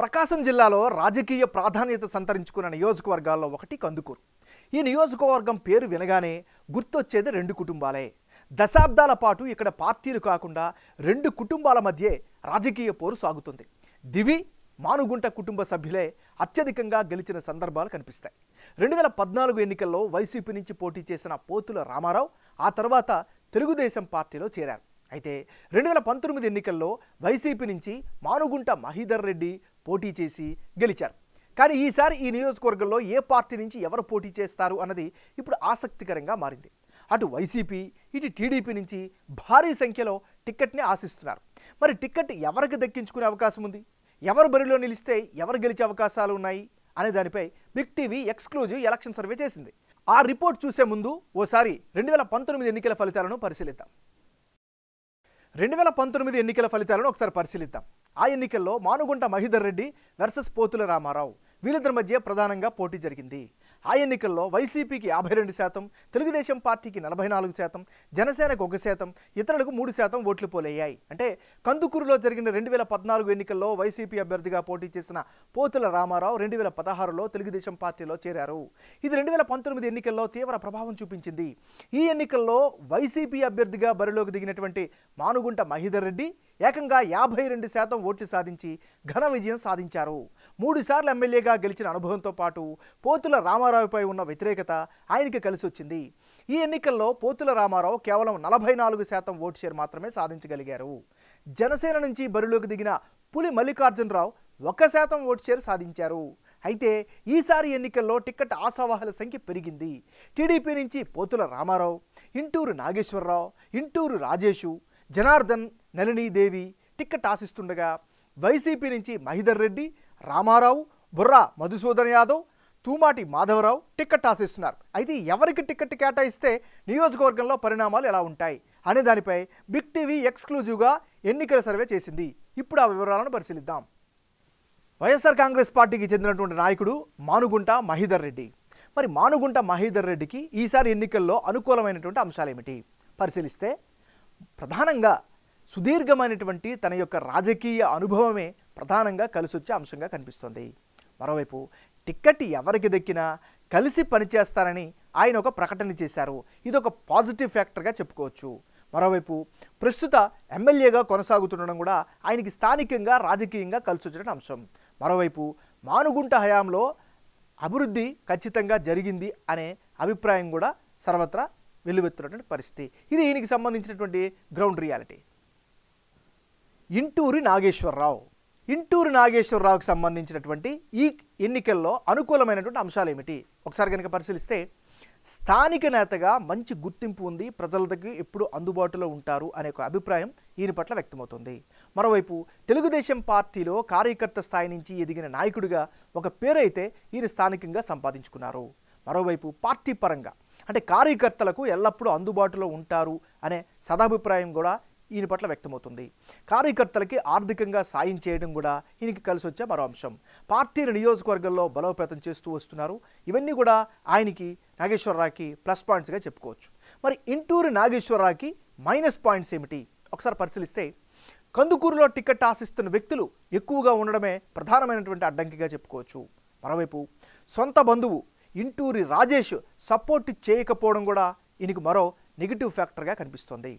ప్రకాశం జిల్లాలో రాజకీయ ప్రాధాన్యత సంతరించుకున్న నియోజకవర్గాల్లో ఒకటి కందుకూరు ఈ నియోజకవర్గం పేరు వినగానే గుర్తొచ్చేది రెండు కుటుంబాలే దశాబ్దాల పాటు ఇక్కడ పార్టీలు కాకుండా రెండు కుటుంబాల మధ్యే రాజకీయ పోరు సాగుతుంది దివి మానుగుంట కుటుంబ సభ్యులే అత్యధికంగా గెలిచిన సందర్భాలు కనిపిస్తాయి రెండు వేల పద్నాలుగు ఎన్నికల్లో వైసీపీ నుంచి పోటీ చేసిన పోతుల రామారావు ఆ తర్వాత తెలుగుదేశం పార్టీలో చేరారు అయితే రెండు వేల పంతొమ్మిది ఎన్నికల్లో వైసీపీ నుంచి మానుగుంట మహీధర్ రెడ్డి పోటీ చేసి గెలిచారు కానీ ఈసారి ఈ నియోజకవర్గంలో ఏ పార్టీ నుంచి ఎవరు పోటీ చేస్తారు అన్నది ఇప్పుడు ఆసక్తికరంగా మారింది అటు వైసీపీ ఇటు టీడీపీ నుంచి భారీ సంఖ్యలో టిక్కెట్ని ఆశిస్తున్నారు మరి టిక్కెట్ ఎవరికి దక్కించుకునే అవకాశం ఉంది ఎవరు బరిలో నిలిస్తే ఎవరు గెలిచే అవకాశాలు ఉన్నాయి అనే దానిపై big TV exclusive election survey చేసింది ఆ రిపోర్ట్ చూసే ముందు ఓసారి రెండు వేల పంతొమ్మిది ఎన్నికల ఫలితాలను పరిశీలిద్దాం రెండు వేల పంతొమ్మిది ఎన్నికల ఫలితాలను ఒకసారి పరిశీలిద్దాం ఆ ఎన్నికల్లో మానుగుంట మహిధర్ రెడ్డి వర్సెస్ పోతుల రామారావు వీళ్ళిద్దరి మధ్య ప్రధానంగా పోటీ జరిగింది ఆ ఎన్నికల్లో వైసీపీకి యాభై రెండు శాతం తెలుగుదేశం పార్టీకి నలభై నాలుగు శాతం జనసేనకు ఒక శాతం ఇతరులకు మూడు శాతం ఓట్లు పోలయ్యాయి అంటే కందుకూరులో జరిగిన రెండు వేల పద్నాలుగు ఎన్నికల్లో వైసీపీ అభ్యర్థిగా పోటీ చేసిన పోతుల రామారావు రెండు వేల పదహారులో తెలుగుదేశం పార్టీలో చేరారు ఇది రెండు వేల పంతొమ్మిది ఎన్నికల్లో తీవ్ర ప్రభావం చూపించింది ఈ ఎన్నికల్లో వైసీపీ అభ్యర్థిగా బరిలోకి దిగినటువంటి మానుగుంట మహిధర్ రెడ్డి ఏకంగా యాభై రెండు శాతం ఓట్లు సాధించి ఘన విజయం సాధించారు మూడుసార్లు ఎమ్మెల్యేగా గెలిచిన అనుభవంతో పాటు పోతుల రామారావుపై ఉన్న వ్యతిరేకత ఆయనకి కలిసి వచ్చింది ఈ ఎన్నికల్లో పోతుల రామారావు కేవలం నలభై నాలుగు శాతం ఓటు షేర్ మాత్రమే సాధించగలిగారు జనసేన నుంచి బరిలోకి దిగిన పులి మల్లికార్జునరావు ఒక శాతం ఓటు షేర్ సాధించారు అయితే ఈసారి ఎన్నికల్లో టిక్కెట్ ఆశావాహుల సంఖ్య పెరిగింది టీడీపీ నుంచి పోతుల రామారావు ఇంటూరు నాగేశ్వరరావు ఇంటూరు రాజేషు జనార్దన్ నళినీదేవి టిక్కెట్ ఆశిస్తుండగా వైసీపీ నుంచి మహిదర్ రెడ్డి రామారావు బుర్రా మధుసూదన్ యాదవ్ తూమాటి మాధవరావు టిక్కెట్ ఆశిస్తున్నారు అయితే ఎవరికి టిక్కెట్ కేటాయిస్తే నియోజకవర్గంలో పరిణామాలు ఎలా ఉంటాయి అనే దానిపై బిగ్ టీవీ ఎక్స్క్లూజివ్గా ఎన్నికల సర్వే చేసింది ఇప్పుడు ఆ వివరాలను పరిశీలిద్దాం వైఎస్ఆర్ కాంగ్రెస్ పార్టీకి చెందినటువంటి నాయకుడు మానుగుంట మహీధర్ రెడ్డి మరి మానుగుంట మహీధర్ రెడ్డికి ఈసారి ఎన్నికల్లో అనుకూలమైనటువంటి అంశాలేమిటి పరిశీలిస్తే ప్రధానంగా సుదీర్ఘమైనటువంటి తన యొక్క రాజకీయ అనుభవమే ప్రధానంగా కలిసొచ్చే అంశంగా కనిపిస్తోంది మరోవైపు టిక్కెట్ ఎవరికి దక్కినా కలిసి పనిచేస్తారని ఆయన ఒక ప్రకటన చేశారు ఇది ఒక పాజిటివ్ ఫ్యాక్టర్గా చెప్పుకోవచ్చు మరోవైపు ప్రస్తుత ఎమ్మెల్యేగా కొనసాగుతుండడం కూడా ఆయనకి స్థానికంగా రాజకీయంగా కలిసొచ్చిన అంశం మరోవైపు మానుగుంట హయాంలో అభివృద్ధి ఖచ్చితంగా జరిగింది అనే అభిప్రాయం కూడా సర్వత్రా వెల్లువెత్తున్నటువంటి పరిస్థితి ఇది ఈయనకి సంబంధించినటువంటి గ్రౌండ్ రియాలిటీ ఇంటూరి నాగేశ్వరరావు ఇంటూరు నాగేశ్వరరావుకు సంబంధించినటువంటి ఈ ఎన్నికల్లో అనుకూలమైనటువంటి అంశాలు ఏమిటి ఒకసారి కనుక పరిశీలిస్తే స్థానిక నేతగా మంచి గుర్తింపు ఉంది ప్రజలకి ఎప్పుడు అందుబాటులో ఉంటారు అనే ఒక అభిప్రాయం ఈయన పట్ల వ్యక్తమవుతుంది మరోవైపు తెలుగుదేశం పార్టీలో కార్యకర్త స్థాయి నుంచి ఎదిగిన నాయకుడిగా ఒక పేరైతే ఈయన స్థానికంగా సంపాదించుకున్నారు మరోవైపు పార్టీ పరంగా అంటే కార్యకర్తలకు ఎల్లప్పుడూ అందుబాటులో ఉంటారు అనే సదాభిప్రాయం కూడా ఈయన పట్ల వ్యక్తమవుతుంది కార్యకర్తలకి ఆర్థికంగా సాయం చేయడం కూడా ఈయనకి కలిసి వచ్చే మరో అంశం పార్టీని నియోజకవర్గంలో బలోపేతం చేస్తూ వస్తున్నారు ఇవన్నీ కూడా ఆయనకి నాగేశ్వరరావుకి ప్లస్ పాయింట్స్గా చెప్పుకోవచ్చు మరి ఇంటూరు నాగేశ్వరరావుకి మైనస్ పాయింట్స్ ఏమిటి ఒకసారి పరిశీలిస్తే కందుకూరులో టికెట్ ఆశిస్తున్న వ్యక్తులు ఎక్కువగా ఉండడమే ప్రధానమైనటువంటి అడ్డంకిగా చెప్పుకోవచ్చు మరోవైపు సొంత బంధువు ఇంటూరి రాజేష్ సపోర్ట్ చేయకపోవడం కూడా ఈయనకు మరో నెగిటివ్ ఫ్యాక్టర్గా కనిపిస్తోంది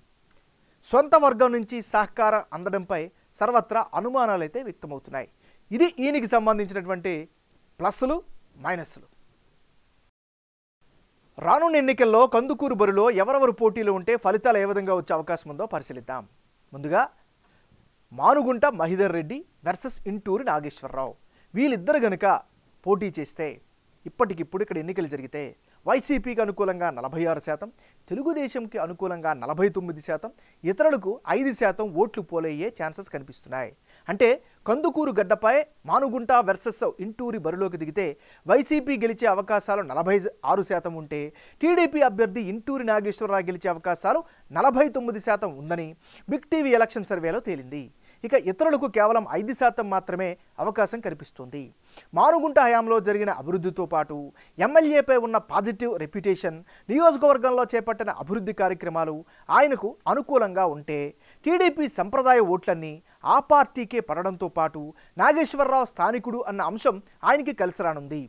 సొంత వర్గం నుంచి సహకారం అందడంపై సర్వత్రా అనుమానాలైతే వ్యక్తమవుతున్నాయి ఇది ఈయనకి సంబంధించినటువంటి ప్లస్లు మైనస్లు రానున్న ఎన్నికల్లో కందుకూరు బరిలో ఎవరెవరు పోటీలు ఉంటే ఫలితాలు ఏ విధంగా వచ్చే అవకాశం ఉందో పరిశీలిద్దాం ముందుగా మానుగుంట మహిధర్ రెడ్డి వెర్సెస్ ఇంటూరి నాగేశ్వరరావు వీళ్ళిద్దరు గనుక పోటీ చేస్తే ఇప్పటికిప్పుడు ఇక్కడ ఎన్నికలు జరిగితే వైసీపీకి అనుకూలంగా నలభై ఆరు శాతం తెలుగుదేశంకి అనుకూలంగా నలభై తొమ్మిది శాతం ఇతరులకు ఐదు శాతం ఓట్లు పోలయ్యే ఛాన్సెస్ కనిపిస్తున్నాయి అంటే కందుకూరు గడ్డపై మానుగుంట వెర్సెస్ ఇంటూరి బరిలోకి దిగితే వైసీపీ గెలిచే అవకాశాలు నలభై ఆరు శాతం ఉంటే టీడీపీ అభ్యర్థి ఇంటూరి నాగేశ్వరరావు గెలిచే అవకాశాలు నలభై తొమ్మిది శాతం ఉందని బిగ్ టీవీ ఎలక్షన్ సర్వేలో తేలింది ఇక ఇతరులకు కేవలం ఐదు శాతం మాత్రమే అవకాశం కనిపిస్తుంది మారుగుంట హయాంలో జరిగిన అభివృద్ధితో పాటు ఎమ్మెల్యేపై ఉన్న పాజిటివ్ రెప్యుటేషన్ నియోజకవర్గంలో చేపట్టిన అభివృద్ధి కార్యక్రమాలు ఆయనకు అనుకూలంగా ఉంటే టీడీపీ సంప్రదాయ ఓట్లన్నీ ఆ పార్టీకే పడడంతో పాటు నాగేశ్వరరావు స్థానికుడు అన్న అంశం ఆయనకి కలిసి రానుంది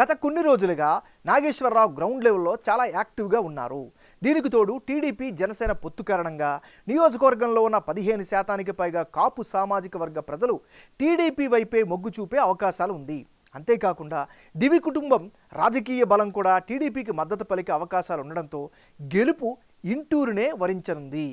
గత కొన్ని రోజులుగా నాగేశ్వరరావు గ్రౌండ్ లెవెల్లో చాలా యాక్టివ్గా ఉన్నారు దీనికి తోడు టీడీపీ జనసేన పొత్తు కారణంగా నియోజకవర్గంలో ఉన్న పదిహేను శాతానికి పైగా కాపు సామాజిక వర్గ ప్రజలు టీడీపీ వైపే మొగ్గు చూపే అవకాశాలు ఉంది అంతేకాకుండా దివి కుటుంబం రాజకీయ బలం కూడా టీడీపీకి మద్దతు పలికే అవకాశాలు ఉండడంతో గెలుపు ఇంటూరునే వరించనుంది